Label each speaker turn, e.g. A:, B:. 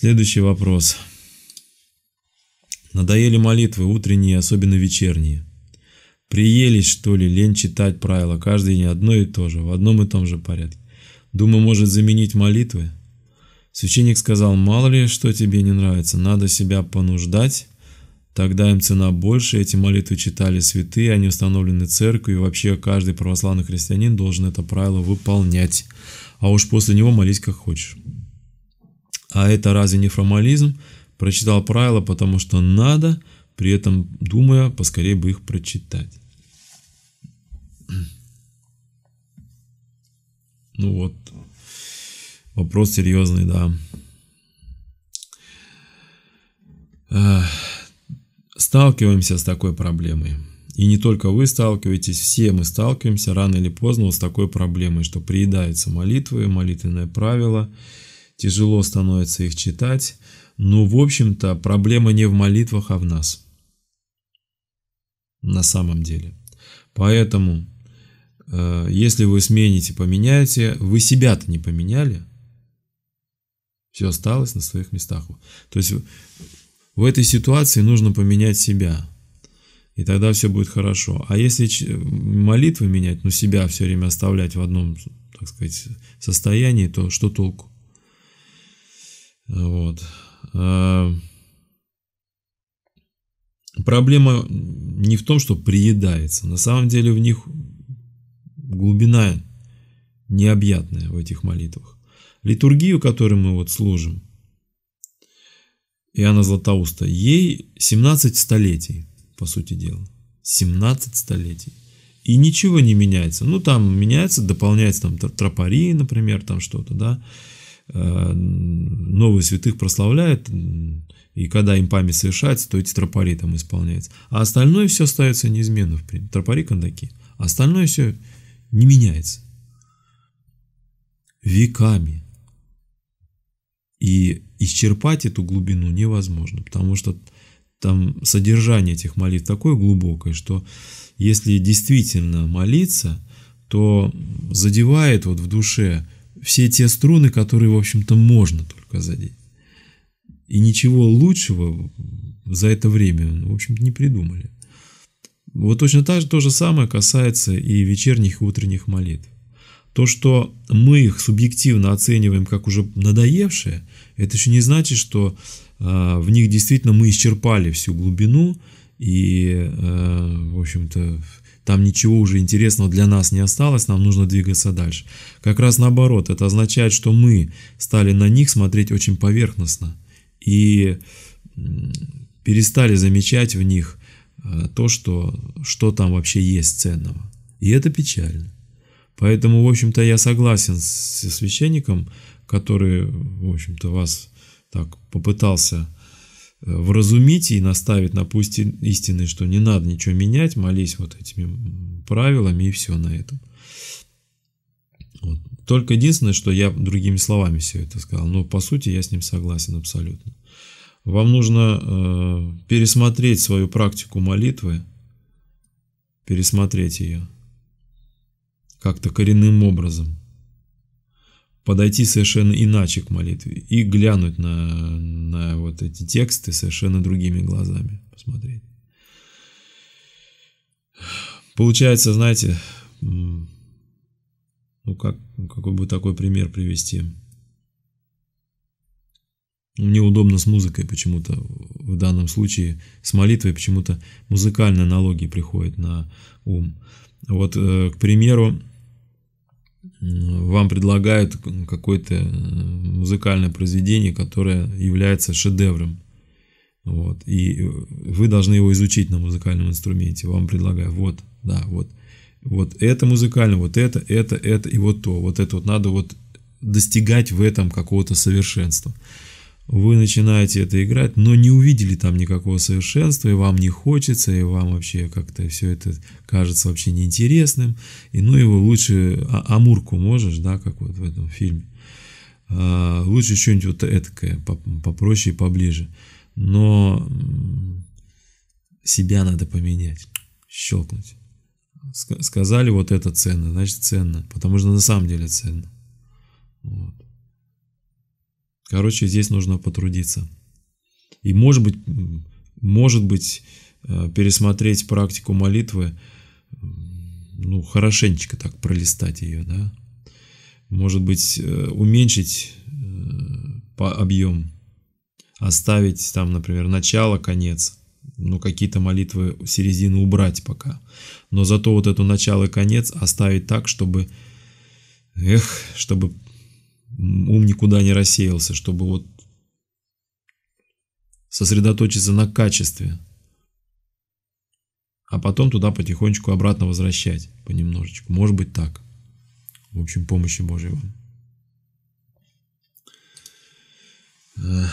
A: Следующий вопрос. Надоели молитвы, утренние, особенно вечерние. Приелись, что ли, лень читать правила, каждый день одно и то же, в одном и том же порядке. Думаю, может заменить молитвы? Священник сказал, мало ли, что тебе не нравится, надо себя понуждать, тогда им цена больше, эти молитвы читали святые, они установлены церковью, и вообще каждый православный христианин должен это правило выполнять, а уж после него молись как хочешь а это разве не формализм, прочитал правила, потому что надо, при этом думая, поскорее бы их прочитать. Ну вот, вопрос серьезный, да. А, сталкиваемся с такой проблемой. И не только вы сталкиваетесь, все мы сталкиваемся рано или поздно вот с такой проблемой, что приедаются молитвы, молитвенное правило – тяжело становится их читать, но в общем-то проблема не в молитвах, а в нас. На самом деле. Поэтому, э, если вы смените, поменяете, вы себя-то не поменяли, все осталось на своих местах. То есть в этой ситуации нужно поменять себя. И тогда все будет хорошо. А если молитвы менять, но ну, себя все время оставлять в одном, так сказать, состоянии, то что толку? Вот. Эм, проблема не в том, что приедается. На самом деле в них глубина необъятная в этих молитвах. Литургию, которую мы вот служим, Иоанна Златоуста, ей 17 столетий, по сути дела. 17 столетий. И ничего не меняется. Ну, там меняется, дополняется там тропари, например, там что-то, да. Э, новые святых прославляет, и когда им память совершается, то эти тропари там исполняются. А остальное все остается неизменным, тропари кондаки. остальное все не меняется. Веками. И исчерпать эту глубину невозможно, потому что там содержание этих молитв такое глубокое, что если действительно молиться, то задевает вот в душе все те струны, которые, в общем-то, можно только задеть. И ничего лучшего за это время, в общем-то, не придумали. Вот точно так же, то же самое касается и вечерних и утренних молитв. То, что мы их субъективно оцениваем как уже надоевшие, это еще не значит, что э, в них действительно мы исчерпали всю глубину и, э, в общем-то, там ничего уже интересного для нас не осталось, нам нужно двигаться дальше. Как раз наоборот, это означает, что мы стали на них смотреть очень поверхностно и перестали замечать в них э, то, что, что там вообще есть ценного. И это печально. Поэтому, в общем-то, я согласен с священником, который, в общем-то, вас так попытался вразумить и наставить на пусть истины, что не надо ничего менять, молись вот этими правилами и все на этом. Вот. Только единственное, что я другими словами все это сказал, но по сути я с ним согласен абсолютно. Вам нужно э, пересмотреть свою практику молитвы, пересмотреть ее как-то коренным образом подойти совершенно иначе к молитве и глянуть на, на вот эти тексты совершенно другими глазами, посмотреть. Получается, знаете, ну как, какой бы такой пример привести? Мне удобно с музыкой почему-то, в данном случае с молитвой почему-то музыкальные аналогии приходят на ум. Вот, э, к примеру, вам предлагают какое-то э, музыкальное произведение, которое является шедевром. Вот. И э, вы должны его изучить на музыкальном инструменте. Вам предлагают, вот, да, вот, вот это музыкально, вот это, это, это и вот то. Вот это вот надо вот достигать в этом какого-то совершенства вы начинаете это играть, но не увидели там никакого совершенства, и вам не хочется, и вам вообще как-то все это кажется вообще неинтересным, и ну его лучше а, амурку можешь, да, как вот в этом фильме, а, лучше что-нибудь вот этакое, попроще и поближе, но себя надо поменять, щелкнуть. Сказали вот это ценно, значит ценно, потому что на самом деле ценно. Вот. Короче, здесь нужно потрудиться. И может быть, может быть э, пересмотреть практику молитвы, ну, хорошенечко так пролистать ее, да. Может быть, э, уменьшить э, по объем, оставить там, например, начало, конец, ну, какие-то молитвы середины убрать пока. Но зато вот это начало и конец оставить так, чтобы, эх, чтобы ум никуда не рассеялся, чтобы вот сосредоточиться на качестве, а потом туда потихонечку обратно возвращать понемножечку. Может быть так. В общем, помощи Божьей вам.